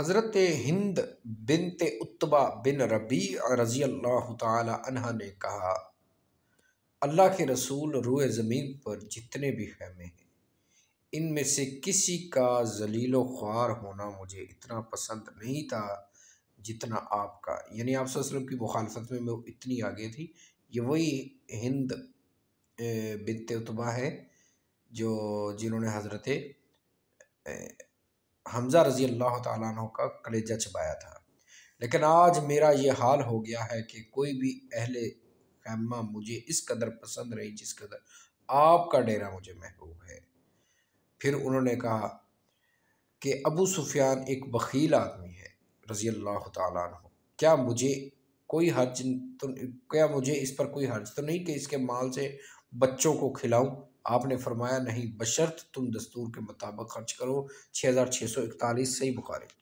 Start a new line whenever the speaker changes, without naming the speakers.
हज़रत हिंद ते उत्तबा बिन रबी रज़ी अल्लाह तह ने कहा अल्लाह के रसूल रोए ज़मीन पर जितने भी खैमे हैं इनमें से किसी का जलील ख्वार होना मुझे इतना पसंद नहीं था जितना आपका यानी आप वसल्लम की मुखालफत में मैं इतनी आगे थी ये वही हिंद बिनते उतबा है जो जिन्होंने हज़रत हमज़ा रज़ी अल्लाह तु का कलेजा चबाया था लेकिन आज मेरा ये हाल हो गया है कि कोई भी अहले खैमा मुझे इस कदर पसंद रही जिस कदर आपका डेरा मुझे महबूब है फिर उन्होंने कहा कि अबू सुफियान एक बखील आदमी है रज़ी अल्लाह तु क्या मुझे कोई हर्ज तो क्या मुझे इस पर कोई हर्ज तो नहीं कि इसके माल से बच्चों को खिलाऊं आपने फरमाया नहीं बशर्त तुम दस्तूर के मुताबिक खर्च करो छः हज़ार छः सौ इकतालीस सही बुखारी